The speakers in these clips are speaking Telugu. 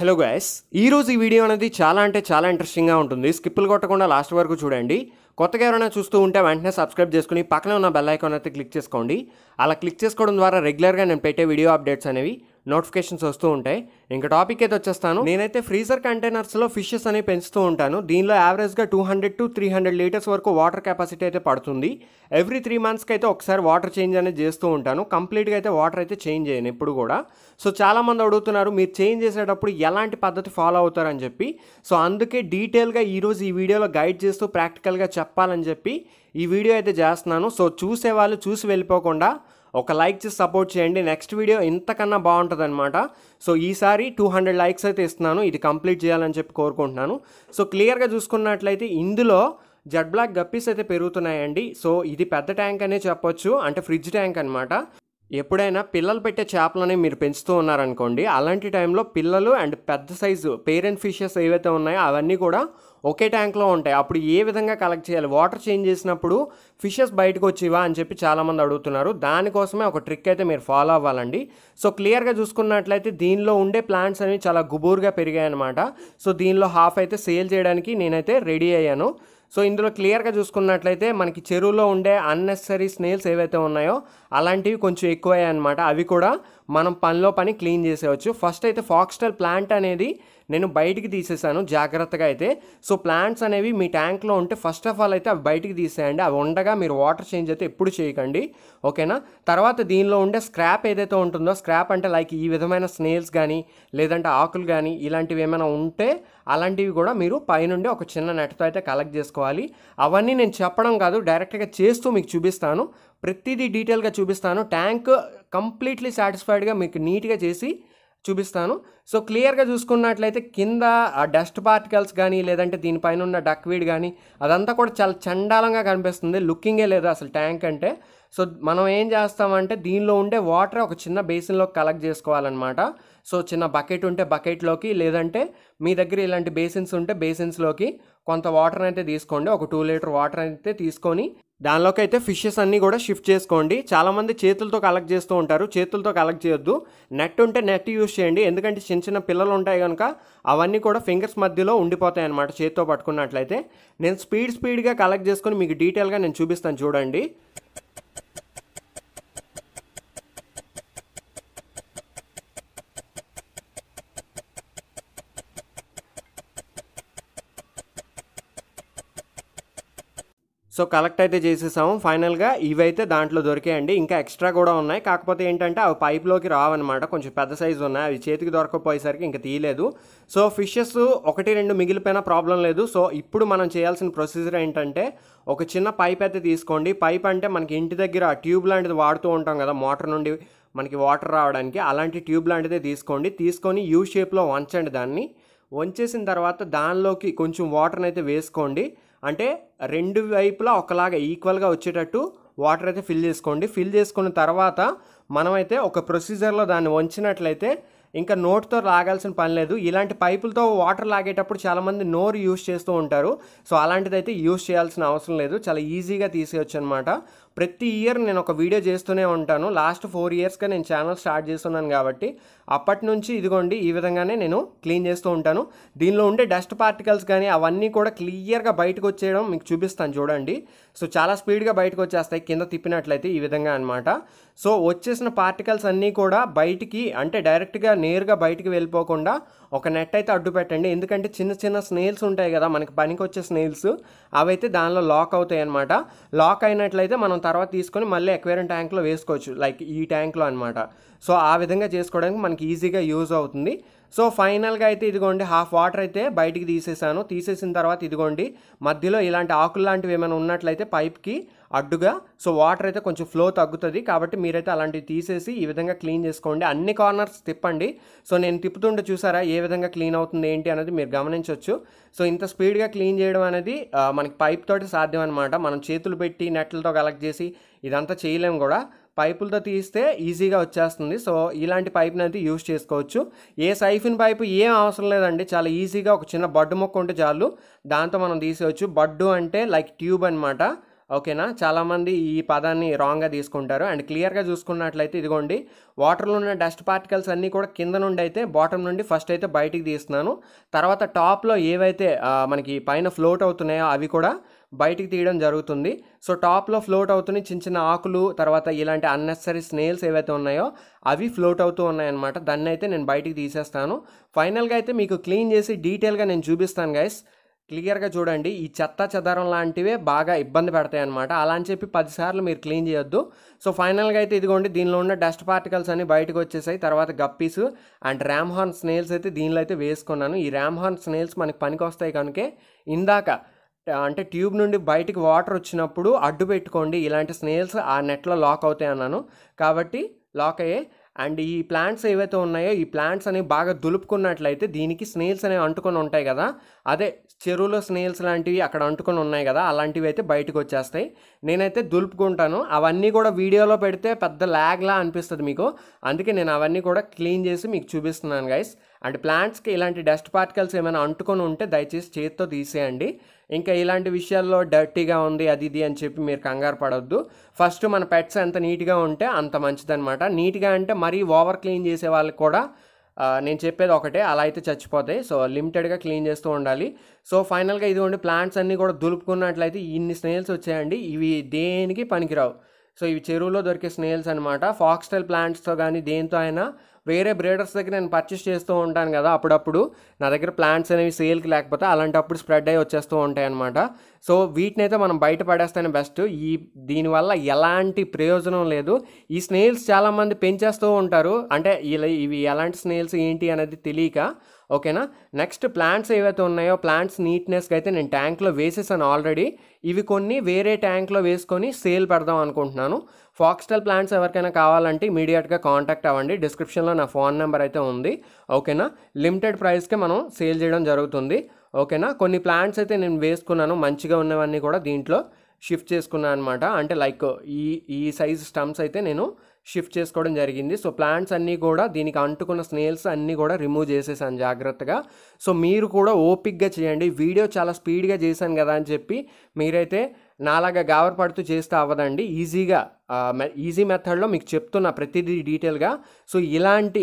హలో గాయస్ ఈరోజు ఈ వీడియో అనేది చాలా అంటే చాలా ఇంట్రెస్టింగ్గా ఉంటుంది స్కిప్పులు కొట్టకుండా లాస్ట్ వరకు చూడండి కొత్తగా ఎవరైనా చూస్తూ ఉంటే వెంటనే సబ్స్క్రైబ్ చేసుకుని పక్కనే ఉన్న బెల్ ఐకాన్ అయితే క్లిక్ చేసుకోండి అలా క్లిక్ చేసుకోవడం ద్వారా రెగ్యులర్గా నేను పెట్టే వీడియో అప్డేట్స్ అనేవి నోటిఫికేషన్స్ వస్తూ ఉంటాయి ఇంకా టాపిక్ అయితే వచ్చేస్తాను నేనైతే ఫ్రీజర్ కంటైనర్స్లో ఫిషెస్ అనేవి పెంచుతూ ఉంటాను దీనిలో యావరేజ్గా two hundred to three hundred litres వరకు వాటర్ కెపాసిటీ అయితే పడుతుంది ఎవ్రీ త్రీ మంత్స్కి అయితే ఒకసారి వాటర్ చేంజ్ అనేది చేస్తూ ఉంటాను కంప్లీట్గా అయితే వాటర్ అయితే చేంజ్ చేయను ఎప్పుడు కూడా సో చాలామంది అడుగుతున్నారు మీరు చేంజ్ చేసేటప్పుడు ఎలాంటి పద్ధతి ఫాలో అవుతారని చెప్పి సో అందుకే డీటెయిల్గా ఈరోజు ఈ వీడియోలో గైడ్ చేస్తూ ప్రాక్టికల్గా చెప్పాలని చెప్పి ఈ వీడియో అయితే చేస్తున్నాను సో చూసేవాళ్ళు చూసి వెళ్ళిపోకుండా ఒక లైక్ చేసి సపోర్ట్ చేయండి నెక్స్ట్ వీడియో ఇంతకన్నా బాగుంటుంది అనమాట సో ఈసారి టూ హండ్రెడ్ లైక్స్ అయితే ఇస్తున్నాను ఇది కంప్లీట్ చేయాలని చెప్పి కోరుకుంటున్నాను సో క్లియర్గా చూసుకున్నట్లయితే ఇందులో జడ్ బ్లాక్ గప్పీస్ అయితే పెరుగుతున్నాయండి సో ఇది పెద్ద ట్యాంక్ అనే చెప్పొచ్చు అంటే ఫ్రిడ్జ్ ట్యాంక్ అనమాట ఎప్పుడైనా పిల్లలు పెట్టే చేపలని మీరు పెంచుతూ ఉన్నారనుకోండి అలాంటి టైంలో పిల్లలు అండ్ పెద్ద సైజు పేరెంట్ ఫిషెస్ ఏవైతే ఉన్నాయో అవన్నీ కూడా ఒకే ట్యాంక్లో ఉంటాయి అప్పుడు ఏ విధంగా కలెక్ట్ చేయాలి వాటర్ చేంజ్ చేసినప్పుడు ఫిషెస్ బయటకు వచ్చేవా అని చెప్పి చాలామంది అడుగుతున్నారు దానికోసమే ఒక ట్రిక్ అయితే మీరు ఫాలో అవ్వాలండి సో క్లియర్గా చూసుకున్నట్లయితే దీనిలో ఉండే ప్లాంట్స్ అనేవి చాలా గుబూరుగా అనమాట సో దీనిలో హాఫ్ అయితే సేల్ చేయడానికి నేనైతే రెడీ అయ్యాను సో ఇందులో క్లియర్గా చూసుకున్నట్లయితే మనకి చెరువులో ఉండే అన్నెసరీ స్నేల్స్ ఏవైతే ఉన్నాయో అలాంటివి కొంచెం ఎక్కువయ్యాయి అనమాట అవి కూడా మనం పనిలో పని క్లీన్ చేసేవచ్చు ఫస్ట్ అయితే ఫాక్స్టైల్ ప్లాంట్ అనేది నేను బయటికి తీసేసాను జాగ్రత్తగా అయితే సో ప్లాంట్స్ అనేవి మీ ట్యాంక్లో ఉంటే ఫస్ట్ ఆఫ్ ఆల్ అయితే అవి బయటికి తీసేయండి అవి ఉండగా మీరు వాటర్ చేంజ్ అయితే ఎప్పుడు చేయకండి ఓకేనా తర్వాత దీనిలో ఉండే స్క్రాప్ ఏదైతే ఉంటుందో స్క్రాప్ అంటే లైక్ ఈ విధమైన స్నేల్స్ కానీ లేదంటే ఆకులు కానీ ఇలాంటివి ఏమైనా ఉంటే అలాంటివి కూడా మీరు పైనుండి ఒక చిన్న నెట్తో అయితే కలెక్ట్ చేసుకోవాలి అవన్నీ నేను చెప్పడం కాదు డైరెక్ట్గా చేస్తూ మీకు చూపిస్తాను ప్రతిదీ డీటెయిల్గా చూపిస్తాను ట్యాంక్ కంప్లీట్లీ సాటిస్ఫైడ్గా మీకు నీట్గా చేసి చూపిస్తాను సో క్లియర్గా చూసుకున్నట్లయితే కింద ఆ డస్ట్ పార్టికల్స్ కానీ లేదంటే దీనిపైన ఉన్న డక్వీడ్ కానీ అదంతా కూడా చాలా చండాలంగా కనిపిస్తుంది లుకింగే లేదు అసలు ట్యాంక్ అంటే సో మనం ఏం చేస్తామంటే దీనిలో ఉండే వాటర్ ఒక చిన్న బేసిన్లో కలెక్ట్ చేసుకోవాలన్నమాట సో చిన్న బకెట్ ఉంటే బకెట్లోకి లేదంటే మీ దగ్గర ఇలాంటి బేసిన్స్ ఉంటే బేసిన్స్లోకి కొంత వాటర్ అయితే తీసుకోండి ఒక టూ లీటర్ వాటర్ అయితే తీసుకొని దానిలోకి అయితే ఫిషెస్ అన్నీ కూడా షిఫ్ట్ చేసుకోండి చాలామంది చేతులతో కలెక్ట్ చేస్తూ ఉంటారు చేతులతో కలెక్ట్ చేయొద్దు నెట్ ఉంటే నెట్ యూస్ చేయండి ఎందుకంటే చిన్న చిన్న పిల్లలు ఉంటాయి కనుక అవన్నీ కూడా ఫింగర్స్ మధ్యలో ఉండిపోతాయి అనమాట చేతితో పట్టుకున్నట్లయితే నేను స్పీడ్ స్పీడ్గా కలెక్ట్ చేసుకుని మీకు డీటెయిల్గా నేను చూపిస్తాను చూడండి సో కలెక్ట్ అయితే చేసేసాము ఫైనల్గా ఇవైతే దాంట్లో దొరికాయండి ఇంకా ఎక్స్ట్రా కూడా ఉన్నాయి కాకపోతే ఏంటంటే అవి పైప్లోకి రావన్నమాట కొంచెం పెద్ద సైజు ఉన్నాయి అవి చేతికి దొరకకపోయేసరికి ఇంకా తీయలేదు సో ఫిషెస్ ఒకటి రెండు మిగిలిపోయిన ప్రాబ్లం లేదు సో ఇప్పుడు మనం చేయాల్సిన ప్రొసీజర్ ఏంటంటే ఒక చిన్న పైప్ అయితే తీసుకోండి పైప్ అంటే మనకి ఇంటి దగ్గర ట్యూబ్ లాంటిది వాడుతూ ఉంటాం కదా మోటార్ నుండి మనకి వాటర్ రావడానికి అలాంటి ట్యూబ్ లాంటిది తీసుకోండి తీసుకొని యూ షేప్లో వంచండి దాన్ని వంచేసిన తర్వాత దానిలోకి కొంచెం వాటర్ని అయితే వేసుకోండి అంటే రెండు వైపులా ఒకలాగా ఈక్వల్గా వచ్చేటట్టు వాటర్ అయితే ఫిల్ చేసుకోండి ఫిల్ చేసుకున్న తర్వాత మనమైతే ఒక ప్రొసీజర్లో దాన్ని వంచినట్లయితే ఇంకా నోట్తో లాగాల్సిన పని లేదు ఇలాంటి పైపులతో వాటర్ లాగేటప్పుడు చాలామంది నోరు యూజ్ చేస్తూ ఉంటారు సో అలాంటిదైతే యూజ్ చేయాల్సిన అవసరం లేదు చాలా ఈజీగా తీసేయచ్చు అనమాట ప్రతి ఇయర్ నేను ఒక వీడియో చేస్తూనే ఉంటాను లాస్ట్ ఫోర్ ఇయర్స్గా నేను ఛానల్ స్టార్ట్ చేస్తున్నాను కాబట్టి అప్పటి నుంచి ఇదిగోండి ఈ విధంగానే నేను క్లీన్ చేస్తూ ఉంటాను దీనిలో ఉండే డస్ట్ పార్టికల్స్ కానీ అవన్నీ కూడా క్లియర్గా బయటకు వచ్చేయడం మీకు చూపిస్తాను చూడండి సో చాలా స్పీడ్గా బయటకు వచ్చేస్తాయి కింద తిప్పినట్లయితే ఈ విధంగా అనమాట సో వచ్చేసిన పార్టికల్స్ అన్నీ కూడా బయటికి అంటే డైరెక్ట్గా నేరుగా బయటికి వెళ్ళిపోకుండా ఒక నెట్ అయితే అడ్డు పెట్టండి ఎందుకంటే చిన్న చిన్న స్నేల్స్ ఉంటాయి కదా మనకి పనికి వచ్చే స్నేల్స్ అవైతే దానిలో లాక్ అవుతాయి అనమాట లాక్ అయినట్లయితే మనం తర్వాత తీసుకొని మళ్ళీ ఎక్వేరియం ట్యాంక్లో వేసుకోవచ్చు లైక్ ఈ ట్యాంక్లో అనమాట సో ఆ విధంగా చేసుకోవడానికి మనకి ఈజీగా యూజ్ అవుతుంది సో ఫైనల్గా అయితే ఇదిగోండి హాఫ్ వాటర్ అయితే బయటికి తీసేసాను తీసేసిన తర్వాత ఇదిగోండి మధ్యలో ఇలాంటి ఆకులు లాంటివి ఏమైనా ఉన్నట్లయితే పైప్కి అడ్డుగా సో వాటర్ అయితే కొంచెం ఫ్లో తగ్గుతుంది కాబట్టి మీరైతే అలాంటివి తీసేసి ఈ విధంగా క్లీన్ చేసుకోండి అన్ని కార్నర్స్ తిప్పండి సో నేను తిప్పుతుంటే చూసారా ఏ విధంగా క్లీన్ అవుతుంది ఏంటి అనేది మీరు గమనించవచ్చు సో ఇంత స్పీడ్గా క్లీన్ చేయడం అనేది మనకి పైప్ తోటి సాధ్యం అనమాట మనం చేతులు పెట్టి నెట్లతో కలెక్ట్ చేసి ఇదంతా చేయలేము కూడా పైపులతో తీస్తే ఈజీగా వచ్చేస్తుంది సో ఇలాంటి పైప్ని అయితే యూజ్ చేసుకోవచ్చు ఏ సైఫిన్ పైపు ఏం అవసరం లేదండి చాలా ఈజీగా ఒక చిన్న బడ్డు మొక్క ఉంటే చాలు దాంతో మనం తీసేయచ్చు బడ్డు అంటే లైక్ ట్యూబ్ అనమాట ఓకేనా చాలామంది ఈ పదాన్ని రాంగ్గా తీసుకుంటారు అండ్ క్లియర్గా చూసుకున్నట్లయితే ఇదిగోండి వాటర్లో ఉన్న డస్ట్ పార్టికల్స్ అన్నీ కూడా కింద నుండి అయితే బాటమ్ నుండి ఫస్ట్ అయితే బయటికి తీస్తున్నాను తర్వాత టాప్లో ఏవైతే మనకి పైన ఫ్లోట్ అవుతున్నాయో అవి కూడా బయటికి తీయడం జరుగుతుంది సో టాప్లో ఫ్లోట్ అవుతున్న చిన్న చిన్న ఆకులు తర్వాత ఇలాంటి అన్నెసరీ స్నేల్స్ ఏవైతే ఉన్నాయో అవి ఫ్లోట్ అవుతూ ఉన్నాయన్నమాట దాన్ని అయితే నేను బయటికి తీసేస్తాను ఫైనల్గా అయితే మీకు క్లీన్ చేసి డీటెయిల్గా నేను చూపిస్తాను గైస్ క్లియర్గా చూడండి ఈ చెత్త చెదారం లాంటివే బాగా ఇబ్బంది పెడతాయి అనమాట అలా అని చెప్పి పదిసార్లు మీరు క్లీన్ చేయొద్దు సో ఫైనల్గా అయితే ఇదిగోండి దీనిలో ఉన్న డస్ట్ పార్టికల్స్ అన్ని బయటకు వచ్చేసాయి తర్వాత guppies and ram horn snails అయితే దీనిలో అయితే వేసుకున్నాను ఈ ర్యామ్ హార్న్ స్నేల్స్ మనకి పనికి వస్తాయి కనుకే ఇందాక అంటే ట్యూబ్ నుండి బయటికి వాటర్ వచ్చినప్పుడు అడ్డు పెట్టుకోండి ఇలాంటి స్నేల్స్ ఆ నెట్లో లాక్ అవుతాయి అన్నాను కాబట్టి లాక్ అయ్యే అండ్ ఈ ప్లాంట్స్ ఏవైతే ఉన్నాయో ఈ ప్లాంట్స్ అనేవి బాగా దులుపుకున్నట్లయితే దీనికి స్నేల్స్ అనేవి అంటుకొని ఉంటాయి కదా అదే చెరువులో స్నేల్స్ లాంటివి అక్కడ అంటుకొని ఉన్నాయి కదా అలాంటివి అయితే బయటకు వచ్చేస్తాయి నేనైతే దులుపుకుంటాను అవన్నీ కూడా వీడియోలో పెడితే పెద్ద ల్యాగ్లా అనిపిస్తుంది మీకు అందుకే నేను అవన్నీ కూడా క్లీన్ చేసి మీకు చూపిస్తున్నాను గైస్ అండ్ ప్లాంట్స్కి ఇలాంటి డస్ట్ పార్టికల్స్ ఏమైనా అంటుకొని ఉంటే దయచేసి చేతితో తీసేయండి ఇంకా ఇలాంటి విషయాల్లో డర్టీగా ఉంది అది ఇది అని చెప్పి మీరు కంగారు పడవద్దు ఫస్ట్ మన పెట్స్ ఎంత నీట్గా ఉంటే అంత మంచిదనమాట నీట్గా అంటే మరీ ఓవర్ క్లీన్ చేసే వాళ్ళకి కూడా నేను చెప్పేది ఒకటే అలా అయితే చచ్చిపోతాయి సో లిమిటెడ్గా క్లీన్ చేస్తూ ఉండాలి సో ఫైనల్గా ఇదిగోండి ప్లాంట్స్ అన్నీ కూడా దులుపుకున్నట్లయితే ఇన్ని స్నేల్స్ వచ్చాయండి ఇవి దేనికి పనికిరావు సో ఇవి చెరువులో దొరికే స్నేల్స్ అనమాట ఫాక్స్టైల్ ప్లాంట్స్తో కానీ దేంతో అయినా వేరే బ్రేడర్స్ దగ్గర నేను పర్చేస్ చేస్తూ ఉంటాను కదా అప్పుడప్పుడు నా దగ్గర ప్లాంట్స్ అనేవి సేల్కి లేకపోతే అలాంటప్పుడు స్ప్రెడ్ అయ్యి వచ్చేస్తూ ఉంటాయి అనమాట సో అయితే మనం బయట పడేస్తేనే బెస్ట్ ఈ దీనివల్ల ఎలాంటి ప్రయోజనం లేదు ఈ స్నేల్స్ చాలామంది పెంచేస్తూ ఉంటారు అంటే ఇలా ఇవి ఎలాంటి స్నేల్స్ ఏంటి అనేది తెలియక ఓకేనా నెక్స్ట్ ప్లాంట్స్ ఏవైతే ఉన్నాయో ప్లాంట్స్ నీట్నెస్గా అయితే నేను ట్యాంక్లో వేసేసాను ఆల్రెడీ ఇవి కొన్ని వేరే ట్యాంక్లో వేసుకొని సేల్ పెడదాం అనుకుంటున్నాను ఫాక్స్టల్ ప్లాంట్స్ ఎవరికైనా కావాలంటే ఇమీడియట్గా కాంటాక్ట్ అవ్వండి డిస్క్రిప్షన్లో నా ఫోన్ నెంబర్ అయితే ఉంది ఓకేనా లిమిటెడ్ ప్రైస్కే మనం సేల్ చేయడం జరుగుతుంది ఓకేనా కొన్ని ప్లాంట్స్ అయితే నేను వేసుకున్నాను మంచిగా ఉన్నవన్నీ కూడా దీంట్లో షిఫ్ట్ చేసుకున్నాను అనమాట అంటే లైక్ ఈ ఈ సైజ్ స్టమ్స్ అయితే నేను షిఫ్ట్ చేసుకోవడం జరిగింది సో ప్లాంట్స్ అన్నీ కూడా దీనికి అంటుకున్న స్నేల్స్ అన్నీ కూడా రిమూవ్ చేసేసాను జాగ్రత్తగా సో మీరు కూడా ఓపిక్గా చేయండి వీడియో చాలా స్పీడ్గా చేశాను కదా అని చెప్పి మీరైతే నాలాగా గావర్ పడుతూ చేస్తే అవ్వదండి ఈజీగా ఈజీ మెథడ్లో మీకు చెప్తున్నా ప్రతిదీ డీటెయిల్గా సో ఇలాంటి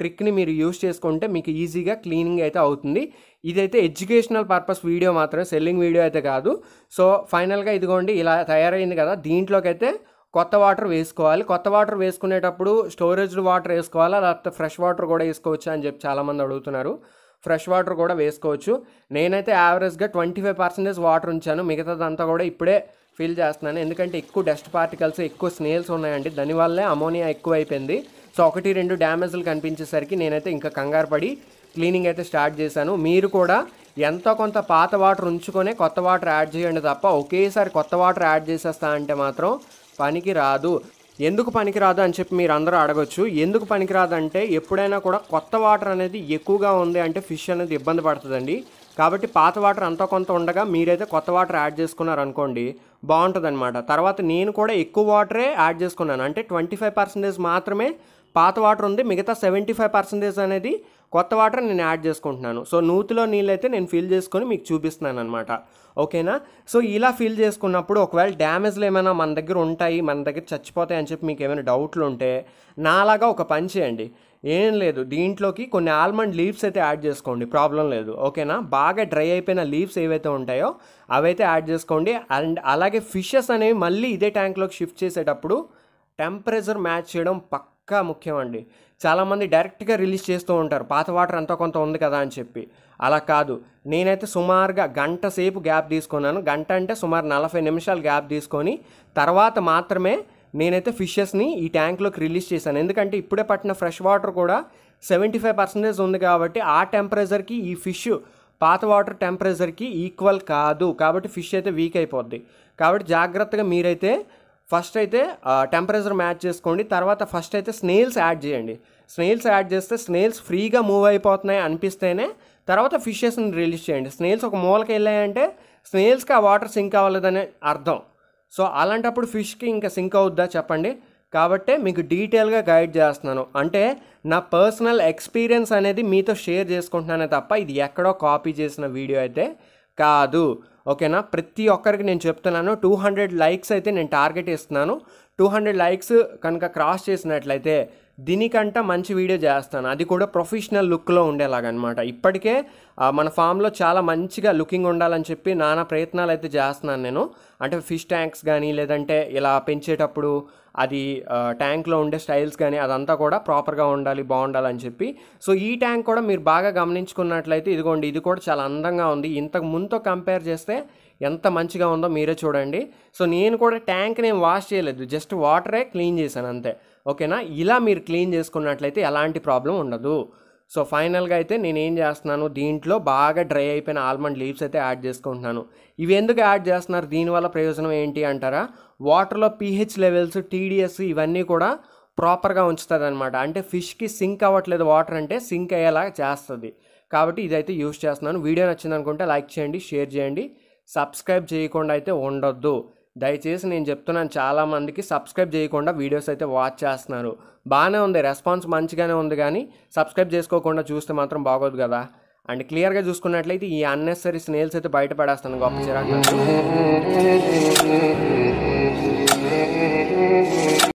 ట్రిక్ని మీరు యూస్ చేసుకుంటే మీకు ఈజీగా క్లీనింగ్ అయితే అవుతుంది ఇదైతే ఎడ్యుకేషనల్ పర్పస్ వీడియో మాత్రమే సెల్లింగ్ వీడియో అయితే కాదు సో ఫైనల్గా ఇదిగోండి ఇలా తయారైంది కదా దీంట్లోకి అయితే కొత్త వాటర్ వేసుకోవాలి కొత్త వాటర్ వేసుకునేటప్పుడు స్టోరేజ్డ్ వాటర్ వేసుకోవాలా లేకపోతే ఫ్రెష్ వాటర్ కూడా వేసుకోవచ్చు అని చెప్పి చాలామంది అడుగుతున్నారు ఫ్రెష్ వాటర్ కూడా వేసుకోవచ్చు నేనైతే యావరేజ్గా ట్వంటీ ఫైవ్ పర్సెంటేజ్ వాటర్ ఉంచాను మిగతాదంతా కూడా ఇప్పుడే ఫిల్ చేస్తున్నాను ఎందుకంటే ఎక్కువ డస్ట్ పార్టికల్స్ ఎక్కువ స్నేల్స్ ఉన్నాయండి దానివల్లే అమోనియా ఎక్కువ అయిపోయింది సో ఒకటి రెండు డ్యామేజ్లు కనిపించేసరికి నేనైతే ఇంకా కంగారు పడి క్లీనింగ్ అయితే స్టార్ట్ చేశాను మీరు కూడా ఎంతో కొంత పాత వాటర్ ఉంచుకొని కొత్త వాటర్ యాడ్ చేయండి తప్ప ఒకేసారి కొత్త వాటర్ యాడ్ చేసేస్తా అంటే మాత్రం పనికి రాదు ఎందుకు పనికిరాదు అని చెప్పి మీరు అందరూ అడగచ్చు ఎందుకు పనికిరాదు అంటే ఎప్పుడైనా కూడా కొత్త వాటర్ అనేది ఎక్కువగా ఉంది అంటే ఫిష్ అనేది ఇబ్బంది పడుతుందండి కాబట్టి పాత వాటర్ అంతా కొంత ఉండగా మీరైతే కొత్త వాటర్ యాడ్ చేసుకున్నారు అనుకోండి బాగుంటుంది తర్వాత నేను కూడా ఎక్కువ వాటరే యాడ్ చేసుకున్నాను అంటే ట్వంటీ ఫైవ్ పర్సెంటేజ్ మాత్రమే పాత వాటర్ ఉంది మిగతా సెవెంటీ ఫైవ్ పర్సంటేజ్ అనేది కొత్త వాటర్ నేను యాడ్ చేసుకుంటున్నాను సో నూతిలో నీళ్ళు అయితే నేను ఫిల్ చేసుకొని మీకు చూపిస్తున్నాను అనమాట ఓకేనా సో ఇలా ఫిల్ చేసుకున్నప్పుడు ఒకవేళ డ్యామేజ్లు ఏమైనా మన దగ్గర ఉంటాయి మన దగ్గర చచ్చిపోతాయి అని చెప్పి మీకు ఏమైనా డౌట్లు ఉంటే నాలాగా ఒక పని చేయండి ఏం లేదు దీంట్లోకి కొన్ని ఆల్మండ్ లీవ్స్ అయితే యాడ్ చేసుకోండి ప్రాబ్లం లేదు ఓకేనా బాగా డ్రై అయిపోయిన లీవ్స్ ఏవైతే ఉంటాయో అవైతే యాడ్ చేసుకోండి అండ్ అలాగే ఫిషెస్ అనేవి మళ్ళీ ఇదే ట్యాంక్లోకి షిఫ్ట్ చేసేటప్పుడు టెంపరేచర్ మ్యాచ్ చేయడం పక్క పక్కా ముఖ్యం అండి చాలామంది డైరెక్ట్గా రిలీజ్ చేస్తూ ఉంటారు పాత వాటర్ ఎంతో కొంత ఉంది కదా అని చెప్పి అలా కాదు నేనైతే సుమారుగా గంట సేపు గ్యాప్ తీసుకున్నాను గంట అంటే సుమారు నలభై నిమిషాలు గ్యాప్ తీసుకొని తర్వాత మాత్రమే నేనైతే ఫిషెస్ని ఈ ట్యాంక్లోకి రిలీజ్ చేశాను ఎందుకంటే ఇప్పుడే పట్టిన ఫ్రెష్ వాటర్ కూడా సెవెంటీ ఫైవ్ పర్సెంటేజ్ ఉంది కాబట్టి ఆ టెంపరేచర్కి ఈ ఫిష్ పాత వాటర్ టెంపరేచర్కి ఈక్వల్ కాదు కాబట్టి ఫిష్ అయితే వీక్ అయిపోద్ది కాబట్టి జాగ్రత్తగా మీరైతే ఫస్ట్ అయితే టెంపరేచర్ మ్యాచ్ చేసుకోండి తర్వాత ఫస్ట్ అయితే స్నేల్స్ యాడ్ చేయండి స్నేల్స్ యాడ్ చేస్తే స్నేల్స్ ఫ్రీగా మూవ్ అయిపోతున్నాయి అనిపిస్తేనే తర్వాత ఫిషెస్ని రిలీజ్ చేయండి స్నేల్స్ ఒక మూలకి వెళ్ళాయంటే స్నేల్స్కి ఆ వాటర్ సింక్ అవ్వలేదనే అర్థం సో అలాంటప్పుడు ఫిష్కి ఇంకా సింక్ అవుద్దా చెప్పండి కాబట్టే మీకు డీటెయిల్గా గైడ్ చేస్తున్నాను అంటే నా పర్సనల్ ఎక్స్పీరియన్స్ అనేది మీతో షేర్ చేసుకుంటున్నానే తప్ప ఇది ఎక్కడో కాపీ చేసిన వీడియో అయితే కాదు ఓకేనా ప్రతి ఒక్కరికి నేను చెప్తున్నాను టూ హండ్రెడ్ లైక్స్ అయితే నేను టార్గెట్ ఇస్తున్నాను టూ హండ్రెడ్ లైక్స్ కనుక క్రాస్ చేసినట్లయితే దీనికంట మంచి వీడియో చేస్తాను అది కూడా ప్రొఫెషనల్ లుక్లో ఉండేలాగనమాట ఇప్పటికే మన ఫామ్లో చాలా మంచిగా లుకింగ్ ఉండాలని చెప్పి నానా ప్రయత్నాలు అయితే చేస్తున్నాను నేను అంటే ఫిష్ ట్యాంక్స్ కానీ లేదంటే ఇలా పెంచేటప్పుడు అది ట్యాంక్లో ఉండే స్టైల్స్ కానీ అదంతా కూడా ప్రాపర్గా ఉండాలి బాగుండాలని చెప్పి సో ఈ ట్యాంక్ కూడా మీరు బాగా గమనించుకున్నట్లయితే ఇదిగోండి ఇది కూడా చాలా అందంగా ఉంది ఇంతకు ముందుతో కంపేర్ చేస్తే ఎంత మంచిగా ఉందో మీరే చూడండి సో నేను కూడా ట్యాంక్ నేను వాష్ చేయలేదు జస్ట్ వాటరే క్లీన్ చేశాను అంతే ఓకేనా ఇలా మీరు క్లీన్ చేసుకున్నట్లయితే ఎలాంటి ప్రాబ్లం ఉండదు సో ఫైనల్గా అయితే నేను ఏం చేస్తున్నాను దీంట్లో బాగా డ్రై అయిపోయిన ఆల్మండ్ లీవ్స్ అయితే యాడ్ చేసుకుంటున్నాను ఇవి ఎందుకు యాడ్ చేస్తున్నారు దీనివల్ల ప్రయోజనం ఏంటి అంటారా వాటర్లో పీహెచ్ లెవెల్స్ టీడీఎస్ ఇవన్నీ కూడా ప్రాపర్గా ఉంచుతుంది అనమాట అంటే ఫిష్కి సింక్ అవ్వట్లేదు వాటర్ అంటే సింక్ అయ్యేలా చేస్తుంది కాబట్టి ఇదైతే యూస్ చేస్తున్నాను వీడియో నచ్చిందనుకుంటే లైక్ చేయండి షేర్ చేయండి సబ్స్క్రైబ్ చేయకుండా అయితే ఉండొద్దు దయచేసి నేను చెప్తున్నాను చాలామందికి సబ్స్క్రైబ్ చేయకుండా వీడియోస్ అయితే వాచ్ చేస్తున్నారు బాగానే ఉంది రెస్పాన్స్ మంచిగానే ఉంది కానీ సబ్స్క్రైబ్ చేసుకోకుండా చూస్తే మాత్రం బాగోదు కదా అండ్ క్లియర్గా చూసుకున్నట్లయితే ఈ అన్నెసరీ స్నేల్స్ అయితే బయటపడేస్తాను గొప్ప చిరాకు